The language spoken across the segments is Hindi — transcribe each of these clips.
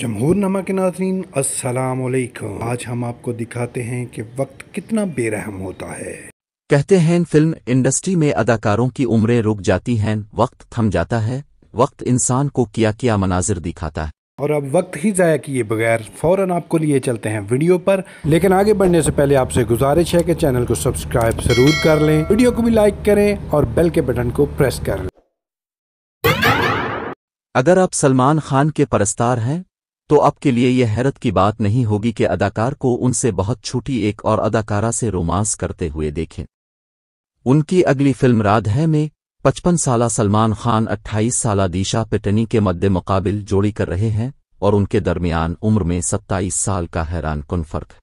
जमहूर नमा के नाजरीन असलकम आज हम आपको दिखाते हैं कि वक्त कितना बेरहम होता है कहते हैं फिल्म इंडस्ट्री में अदाकारों की उम्रें रुक जाती हैं वक्त थम जाता है वक्त इंसान को किया क्या मनाजिर दिखाता है और अब वक्त ही ज़ाया किए बगैर फ़ौरन आपको लिए चलते हैं वीडियो पर लेकिन आगे बढ़ने से पहले आपसे गुजारिश है कि चैनल को सब्सक्राइब ज़रूर कर लें वीडियो को भी लाइक करें और बेल के बटन को प्रेस कर लें अगर आप सलमान खान के परस्तार हैं तो आपके लिए यह हैरत की बात नहीं होगी कि अदाकार को उनसे बहुत छोटी एक और अदाकारा से रोमांस करते हुए देखें उनकी अगली फिल्म राध है में पचपन साल सलमान खान अट्ठाईस साल दिशा पिटनी के मद्दे मुकाबिल जोड़ी कर रहे हैं और उनके दरमियान उम्र में सत्ताईस साल का हैरान कन फर्क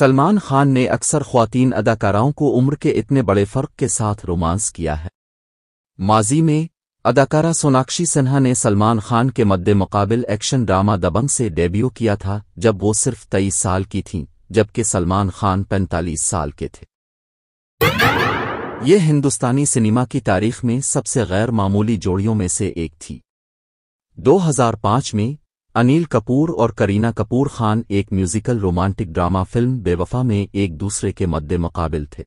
सलमान खान ने अक्सर खुवान अदाकाराओं को उम्र के इतने बड़े फर्क के साथ रोमांस किया है माजी में अदाकारा सोनाक्षी सिन्हा ने सलमान खान के मद्दे मुकाबिल एक्शन ड्रामा दबंग से डेब्यू किया था जब वो सिर्फ तेईस साल की थीं जबकि सलमान खान पैंतालीस साल के थे ये हिंदुस्तानी सिनेमा की तारीख में सबसे गैर मामूली जोड़ियों में से एक थी 2005 में अनिल कपूर और करीना कपूर खान एक म्यूजिकल रोमांटिक ड्रामा फिल्म बेवफा में एक दूसरे के मद्दे मुकाबिल थे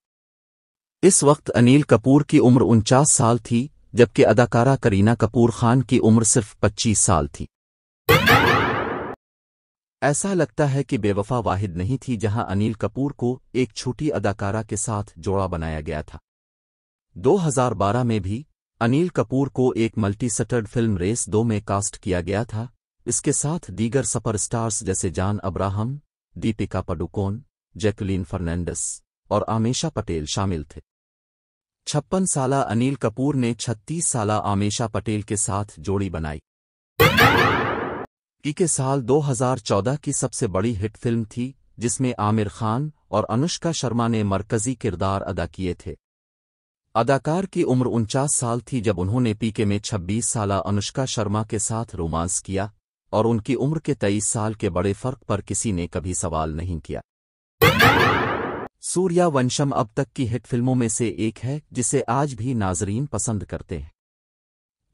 इस वक्त अनिल कपूर की उम्र उनचास साल थी जबकि अदाकारा करीना कपूर खान की उम्र सिर्फ 25 साल थी ऐसा लगता है कि बेवफा वाहिद नहीं थी जहां अनिल कपूर को एक छोटी अदाकारा के साथ जोड़ा बनाया गया था 2012 में भी अनिल कपूर को एक मल्टी सटर्ड फिल्म रेस दो में कास्ट किया गया था इसके साथ दीगर सुपर स्टार्स जैसे जान अब्राहम दीपिका पडुकोन जैकलीन फर्नांडस और आमेशा पटेल शामिल थे छप्पन साल अनिल कपूर ने 36 साल आमेशा पटेल के साथ जोड़ी बनाई ई के साल 2014 की सबसे बड़ी हिट फिल्म थी जिसमें आमिर खान और अनुष्का शर्मा ने मरकजी किरदार अदा किए थे अदाकार की उम्र उनचास साल थी जब उन्होंने पीके में 26 साल अनुष्का शर्मा के साथ रोमांस किया और उनकी उम्र के तेईस साल के बड़े फर्क पर किसी ने कभी सवाल नहीं किया सूर्या वंशम अब तक की हिट फिल्मों में से एक है जिसे आज भी नाजरीन पसंद करते हैं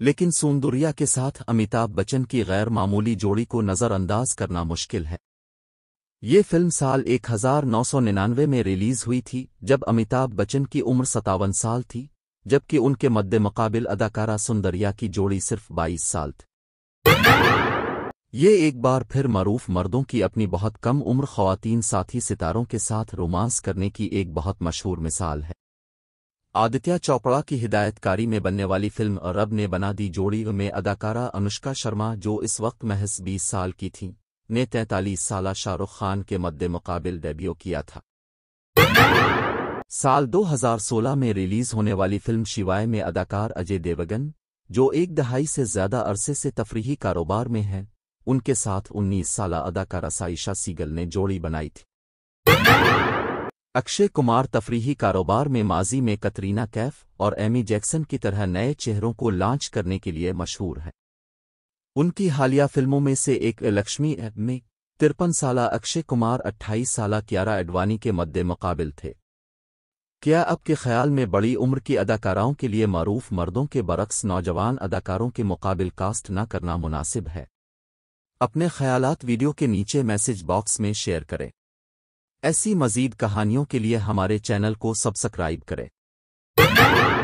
लेकिन सुंदुरिया के साथ अमिताभ बच्चन की गैर मामूली जोड़ी को नज़रअंदाज करना मुश्किल है ये फिल्म साल 1999 में रिलीज हुई थी जब अमिताभ बच्चन की उम्र सतावन साल थी जबकि उनके मुकाबिल अदाकारा सुंदरिया की जोड़ी सिर्फ 22 साल थी ये एक बार फिर मरूफ मर्दों की अपनी बहुत कम उम्र खवतिन साथी सितारों के साथ रोमांस करने की एक बहुत मशहूर मिसाल है आदित्य चोपड़ा की हिदायतकारी में बनने वाली फिल्म रब ने बना दी जोड़ी में अदाकारा अनुष्का शर्मा जो इस वक्त महज 20 साल की थी ने तैंतालीस साल शाहरुख खान के मद्द मुकाबिल डेब्यू किया था साल 2016 में रिलीज होने वाली फिल्म शिवाय में अदाकार अजय देवगन जो एक दहाई से ज्यादा अरसे से तफरीही कारोबार में हैं उनके साथ 19 साल अदाकारा साइशा सीगल ने जोड़ी बनाई थी अक्षय कुमार तफरीही कारोबार में माजी में कतरीना कैफ और एमी जैक्सन की तरह नए चेहरों को लॉन्च करने के लिए मशहूर हैं उनकी हालिया फिल्मों में से एक लक्ष्मी में तिरपन साल अक्षय कुमार अट्ठाईस साल क्यारा एडवानी के मद्दे मुकाबिल थे क्या अब के ख्याल में बड़ी उम्र की अदाकाराओं के लिए मरूफ मर्दों के बरक्स नौजवान अदाकारों के मुकाबिल कास्ट न करना मुनासिब है अपने ख्यालात वीडियो के नीचे मैसेज बॉक्स में शेयर करें ऐसी मजीद कहानियों के लिए हमारे चैनल को सब्सक्राइब करें